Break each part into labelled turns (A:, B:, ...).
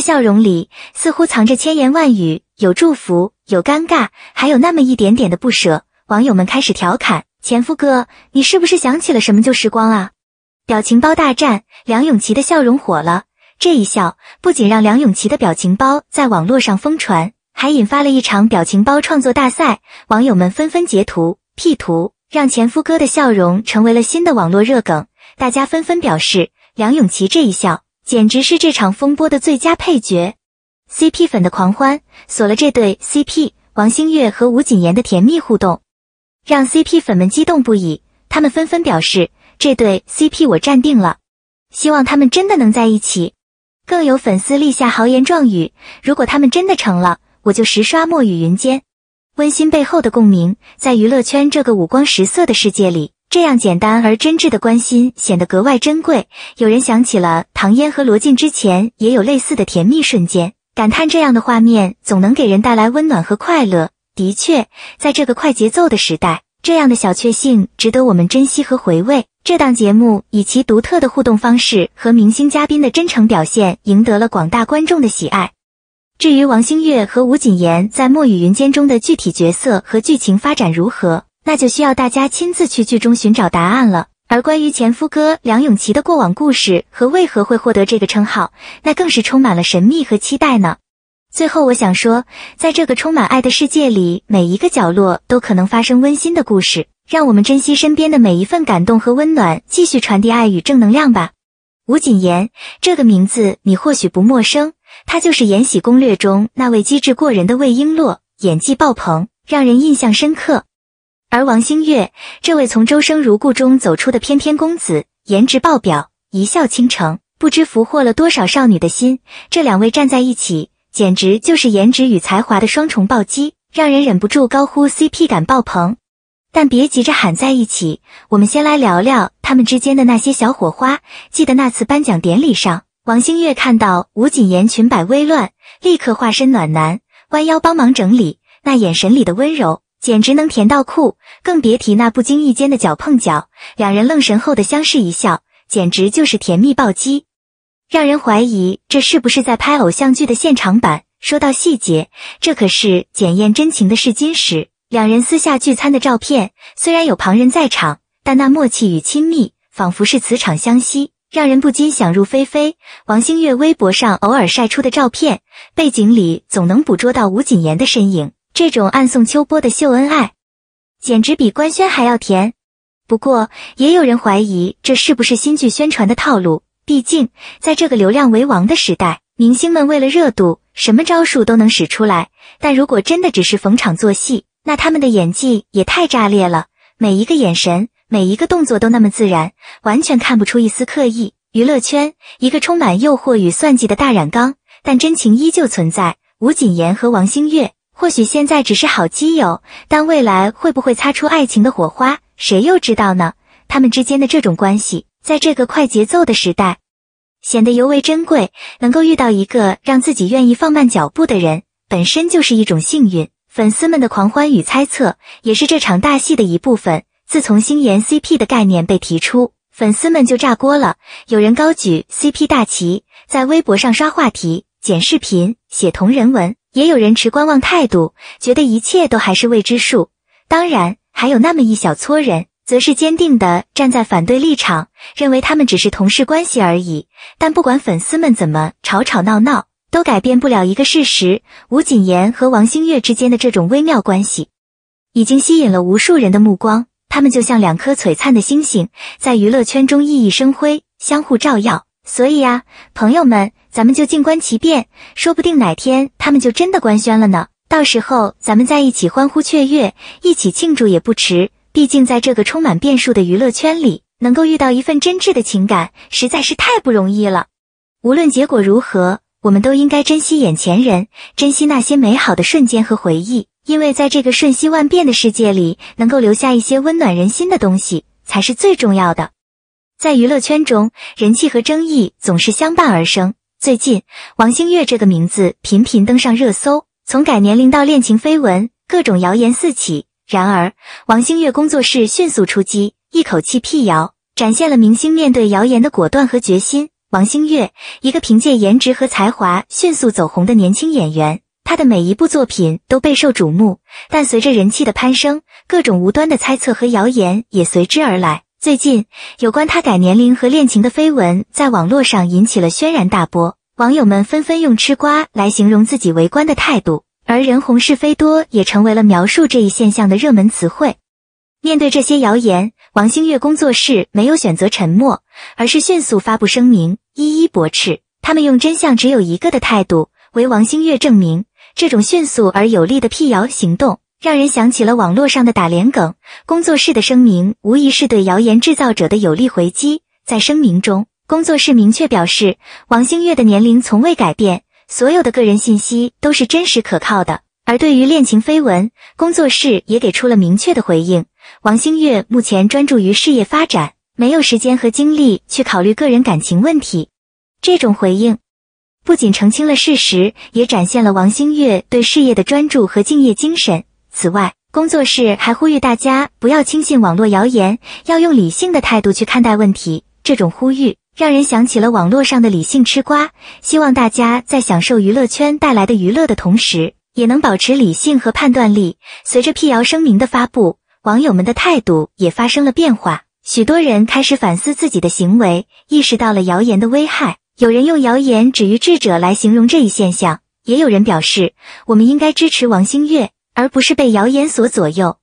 A: 笑容里似乎藏着千言万语，有祝福，有尴尬，还有那么一点点的不舍。网友们开始调侃：“前夫哥，你是不是想起了什么旧时光啊？”表情包大战，梁咏琪的笑容火了。这一笑不仅让梁咏琪的表情包在网络上疯传，还引发了一场表情包创作大赛。网友们纷纷截图、P 图，让前夫哥的笑容成为了新的网络热梗。大家纷纷表示：“梁咏琪这一笑。”简直是这场风波的最佳配角，CP 粉的狂欢锁了这对 CP 王星越和吴谨言的甜蜜互动，让 CP 粉们激动不已。他们纷纷表示：“这对 CP 我站定了，希望他们真的能在一起。”更有粉丝立下豪言壮语：“如果他们真的成了，我就实刷墨雨云间。”温馨背后的共鸣，在娱乐圈这个五光十色的世界里。这样简单而真挚的关心显得格外珍贵。有人想起了唐嫣和罗晋之前也有类似的甜蜜瞬间，感叹这样的画面总能给人带来温暖和快乐。的确，在这个快节奏的时代，这样的小确幸值得我们珍惜和回味。这档节目以其独特的互动方式和明星嘉宾的真诚表现，赢得了广大观众的喜爱。至于王星越和吴谨言在《墨雨云间》中的具体角色和剧情发展如何？那就需要大家亲自去剧中寻找答案了。而关于前夫哥梁咏琪的过往故事和为何会获得这个称号，那更是充满了神秘和期待呢。最后，我想说，在这个充满爱的世界里，每一个角落都可能发生温馨的故事。让我们珍惜身边的每一份感动和温暖，继续传递爱与正能量吧。吴谨言这个名字你或许不陌生，他就是《延禧攻略》中那位机智过人的魏璎珞，演技爆棚，让人印象深刻。而王星越，这位从《周生如故》中走出的翩翩公子，颜值爆表，一笑倾城，不知俘获了多少少女的心。这两位站在一起，简直就是颜值与才华的双重暴击，让人忍不住高呼 CP 感爆棚。但别急着喊在一起，我们先来聊聊他们之间的那些小火花。记得那次颁奖典礼上，王星越看到吴谨言裙摆微乱，立刻化身暖男，弯腰帮忙整理，那眼神里的温柔。简直能甜到酷，更别提那不经意间的脚碰脚，两人愣神后的相视一笑，简直就是甜蜜暴击，让人怀疑这是不是在拍偶像剧的现场版。说到细节，这可是检验真情的试金石。两人私下聚餐的照片，虽然有旁人在场，但那默契与亲密，仿佛是磁场相吸，让人不禁想入非非。王星越微博上偶尔晒出的照片，背景里总能捕捉到吴谨言的身影。这种暗送秋波的秀恩爱，简直比官宣还要甜。不过，也有人怀疑这是不是新剧宣传的套路。毕竟，在这个流量为王的时代，明星们为了热度，什么招数都能使出来。但如果真的只是逢场作戏，那他们的演技也太炸裂了。每一个眼神，每一个动作都那么自然，完全看不出一丝刻意。娱乐圈一个充满诱惑与算计的大染缸，但真情依旧存在。吴谨言和王星越。或许现在只是好基友，但未来会不会擦出爱情的火花，谁又知道呢？他们之间的这种关系，在这个快节奏的时代，显得尤为珍贵。能够遇到一个让自己愿意放慢脚步的人，本身就是一种幸运。粉丝们的狂欢与猜测，也是这场大戏的一部分。自从星妍 CP 的概念被提出，粉丝们就炸锅了。有人高举 CP 大旗，在微博上刷话题、剪视频、写同人文。也有人持观望态度，觉得一切都还是未知数。当然，还有那么一小撮人，则是坚定的站在反对立场，认为他们只是同事关系而已。但不管粉丝们怎么吵吵闹闹，都改变不了一个事实：吴谨言和王星越之间的这种微妙关系，已经吸引了无数人的目光。他们就像两颗璀璨的星星，在娱乐圈中熠熠生辉，相互照耀。所以啊，朋友们。咱们就静观其变，说不定哪天他们就真的官宣了呢。到时候咱们在一起欢呼雀跃，一起庆祝也不迟。毕竟在这个充满变数的娱乐圈里，能够遇到一份真挚的情感实在是太不容易了。无论结果如何，我们都应该珍惜眼前人，珍惜那些美好的瞬间和回忆。因为在这个瞬息万变的世界里，能够留下一些温暖人心的东西才是最重要的。在娱乐圈中，人气和争议总是相伴而生。最近，王星越这个名字频频登上热搜，从改年龄到恋情绯闻，各种谣言四起。然而，王星越工作室迅速出击，一口气辟谣，展现了明星面对谣言的果断和决心。王星越，一个凭借颜值和才华迅速走红的年轻演员，他的每一部作品都备受瞩目。但随着人气的攀升，各种无端的猜测和谣言也随之而来。最近有关他改年龄和恋情的绯闻，在网络上引起了轩然大波，网友们纷纷用“吃瓜”来形容自己围观的态度，而“人红是非多”也成为了描述这一现象的热门词汇。面对这些谣言，王星越工作室没有选择沉默，而是迅速发布声明，一一驳斥。他们用“真相只有一个”的态度为王星越证明，这种迅速而有力的辟谣行动。让人想起了网络上的打脸梗。工作室的声明无疑是对谣言制造者的有力回击。在声明中，工作室明确表示，王星越的年龄从未改变，所有的个人信息都是真实可靠的。而对于恋情绯闻，工作室也给出了明确的回应：王星越目前专注于事业发展，没有时间和精力去考虑个人感情问题。这种回应不仅澄清了事实，也展现了王星越对事业的专注和敬业精神。此外，工作室还呼吁大家不要轻信网络谣言，要用理性的态度去看待问题。这种呼吁让人想起了网络上的理性吃瓜。希望大家在享受娱乐圈带来的娱乐的同时，也能保持理性和判断力。随着辟谣声明的发布，网友们的态度也发生了变化。许多人开始反思自己的行为，意识到了谣言的危害。有人用“谣言止于智者”来形容这一现象，也有人表示，我们应该支持王星越。而不是被谣言所左右。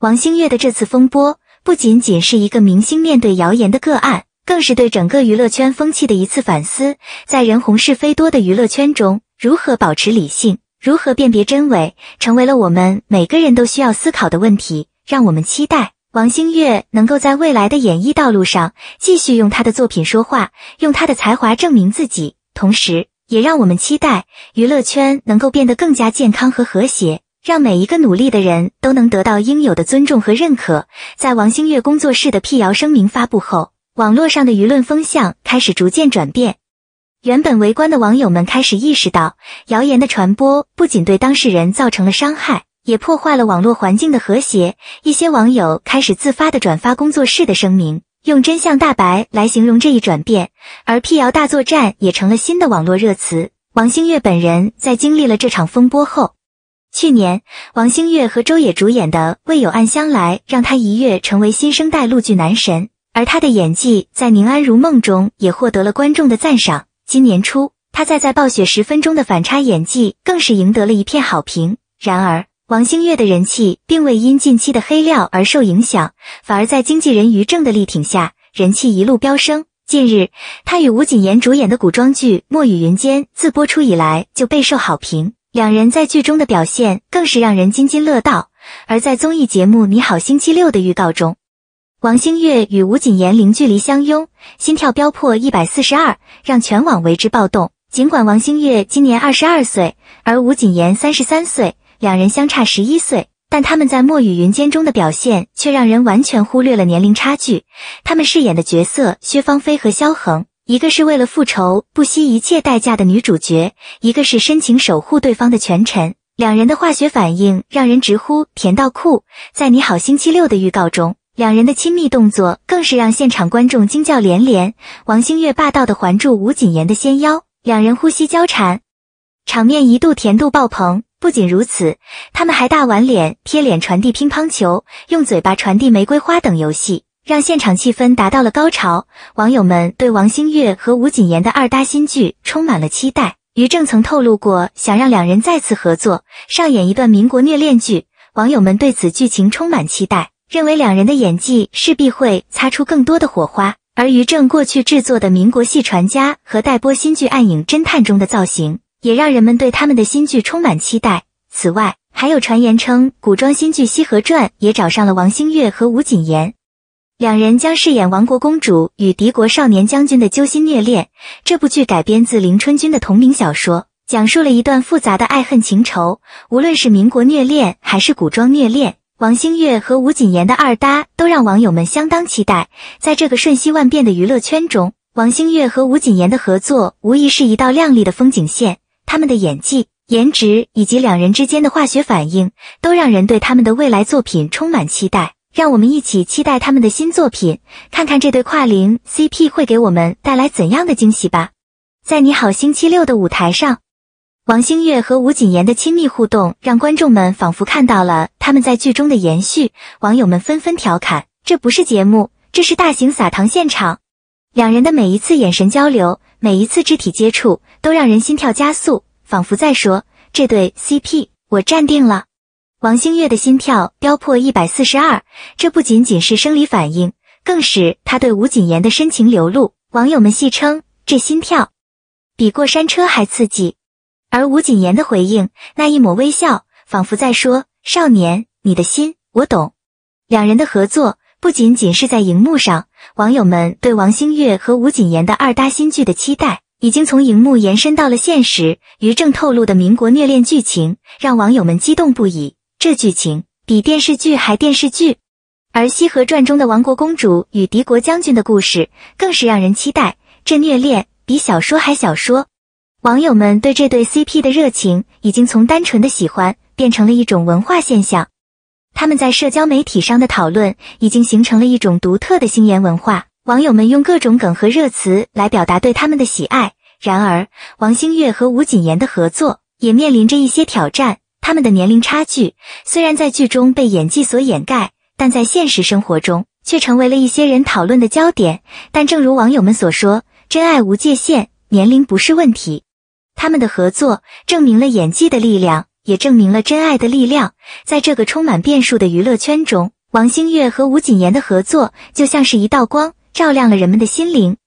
A: 王星越的这次风波，不仅仅是一个明星面对谣言的个案，更是对整个娱乐圈风气的一次反思。在人红是非多的娱乐圈中，如何保持理性，如何辨别真伪，成为了我们每个人都需要思考的问题。让我们期待王星越能够在未来的演艺道路上，继续用他的作品说话，用他的才华证明自己。同时，也让我们期待娱乐圈能够变得更加健康和和谐。让每一个努力的人都能得到应有的尊重和认可。在王星越工作室的辟谣声明发布后，网络上的舆论风向开始逐渐转变。原本围观的网友们开始意识到，谣言的传播不仅对当事人造成了伤害，也破坏了网络环境的和谐。一些网友开始自发的转发工作室的声明，用“真相大白”来形容这一转变，而“辟谣大作战”也成了新的网络热词。王星越本人在经历了这场风波后。去年，王星越和周也主演的《未有暗香来》让他一跃成为新生代陆剧男神，而他的演技在《宁安如梦》中也获得了观众的赞赏。今年初，他在《在暴雪十分钟》的反差演技更是赢得了一片好评。然而，王星越的人气并未因近期的黑料而受影响，反而在经纪人于正的力挺下，人气一路飙升。近日，他与吴谨言主演的古装剧《墨雨云间》自播出以来就备受好评。两人在剧中的表现更是让人津津乐道，而在综艺节目《你好星期六》的预告中，王星越与吴谨言零距离相拥，心跳飙破一百四十二，让全网为之暴动。尽管王星越今年二十二岁，而吴谨言三十三岁，两人相差十一岁，但他们在《墨雨云间》中的表现却让人完全忽略了年龄差距。他们饰演的角色薛芳菲和萧恒一个是为了复仇不惜一切代价的女主角，一个是深情守护对方的权臣，两人的化学反应让人直呼甜到酷。在《你好星期六》的预告中，两人的亲密动作更是让现场观众惊叫连连。王星越霸道的环住吴谨言的纤腰，两人呼吸交缠，场面一度甜度爆棚。不仅如此，他们还大碗脸贴脸传递乒乓球，用嘴巴传递玫瑰花等游戏。让现场气氛达到了高潮，网友们对王星越和吴谨言的二搭新剧充满了期待。于正曾透露过，想让两人再次合作，上演一段民国虐恋剧。网友们对此剧情充满期待，认为两人的演技势必会擦出更多的火花。而于正过去制作的民国戏《传家》和待播新剧《暗影侦探》中的造型，也让人们对他们的新剧充满期待。此外，还有传言称，古装新剧《西河传》也找上了王星越和吴谨言。两人将饰演亡国公主与敌国少年将军的揪心虐恋。这部剧改编自林春君的同名小说，讲述了一段复杂的爱恨情仇。无论是民国虐恋还是古装虐恋，王星越和吴谨言的二搭都让网友们相当期待。在这个瞬息万变的娱乐圈中，王星越和吴谨言的合作无疑是一道亮丽的风景线。他们的演技、颜值以及两人之间的化学反应，都让人对他们的未来作品充满期待。让我们一起期待他们的新作品，看看这对跨龄 CP 会给我们带来怎样的惊喜吧！在《你好星期六》的舞台上，王星越和吴谨言的亲密互动，让观众们仿佛看到了他们在剧中的延续。网友们纷纷调侃：“这不是节目，这是大型撒糖现场。”两人的每一次眼神交流，每一次肢体接触，都让人心跳加速，仿佛在说：“这对 CP，我站定了。”王星越的心跳飙破一百四十二，这不仅仅是生理反应，更是他对吴谨言的深情流露。网友们戏称这心跳比过山车还刺激。而吴谨言的回应，那一抹微笑，仿佛在说：“少年，你的心我懂。”两人的合作不仅仅是在荧幕上，网友们对王星越和吴谨言的二搭新剧的期待，已经从荧幕延伸到了现实。于正透露的民国虐恋剧情，让网友们激动不已。这剧情比电视剧还电视剧，而《西河传》中的王国公主与敌国将军的故事更是让人期待。这虐恋比小说还小说，网友们对这对 CP 的热情已经从单纯的喜欢变成了一种文化现象。他们在社交媒体上的讨论已经形成了一种独特的星言文化。网友们用各种梗和热词来表达对他们的喜爱。然而，王星越和吴谨言的合作也面临着一些挑战。他们的年龄差距虽然在剧中被演技所掩盖，但在现实生活中却成为了一些人讨论的焦点。但正如网友们所说，真爱无界限，年龄不是问题。他们的合作证明了演技的力量，也证明了真爱的力量。在这个充满变数的娱乐圈中，王星越和吴谨言的合作就像是一道光，照亮了人们的心灵。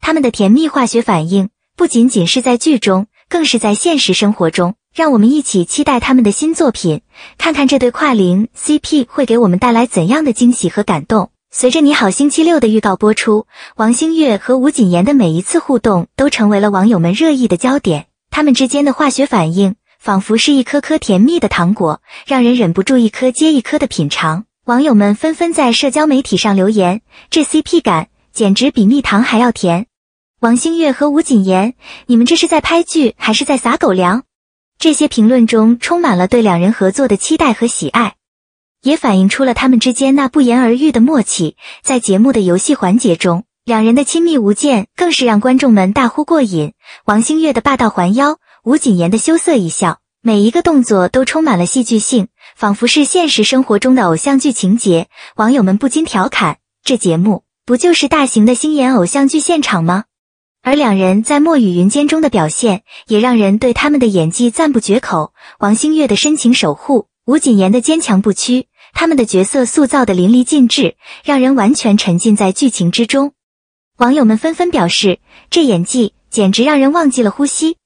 A: 他们的甜蜜化学反应不仅仅是在剧中，更是在现实生活中。让我们一起期待他们的新作品，看看这对跨龄 CP 会给我们带来怎样的惊喜和感动。随着《你好星期六》的预告播出，王星越和吴谨言的每一次互动都成为了网友们热议的焦点。他们之间的化学反应仿佛是一颗颗甜蜜的糖果，让人忍不住一颗接一颗的品尝。网友们纷纷在社交媒体上留言：“这 CP 感简直比蜜糖还要甜！”王星越和吴谨言，你们这是在拍剧还是在撒狗粮？这些评论中充满了对两人合作的期待和喜爱，也反映出了他们之间那不言而喻的默契。在节目的游戏环节中，两人的亲密无间更是让观众们大呼过瘾。王星越的霸道环腰，吴谨言的羞涩一笑，每一个动作都充满了戏剧性，仿佛是现实生活中的偶像剧情节。网友们不禁调侃：这节目不就是大型的星爷偶像剧现场吗？而两人在《墨雨云间》中的表现也让人对他们的演技赞不绝口。王星越的深情守护，吴谨言的坚强不屈，他们的角色塑造的淋漓尽致，让人完全沉浸在剧情之中。网友们纷纷表示，这演技简直让人忘记了呼吸。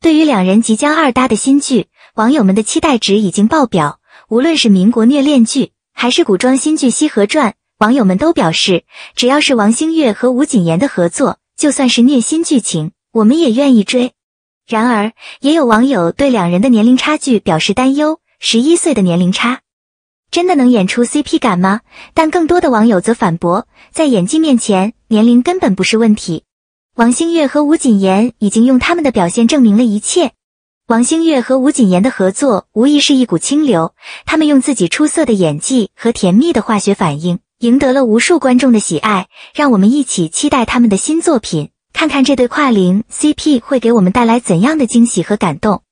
A: 对于两人即将二搭的新剧，网友们的期待值已经爆表。无论是民国虐恋剧，还是古装新剧《西河传》，网友们都表示，只要是王星越和吴谨言的合作。就算是虐心剧情，我们也愿意追。然而，也有网友对两人的年龄差距表示担忧：十一岁的年龄差，真的能演出 CP 感吗？但更多的网友则反驳，在演技面前，年龄根本不是问题。王星越和吴谨言已经用他们的表现证明了一切。王星越和吴谨言的合作无疑是一股清流，他们用自己出色的演技和甜蜜的化学反应。赢得了无数观众的喜爱，让我们一起期待他们的新作品，看看这对跨龄 CP 会给我们带来怎样的惊喜和感动。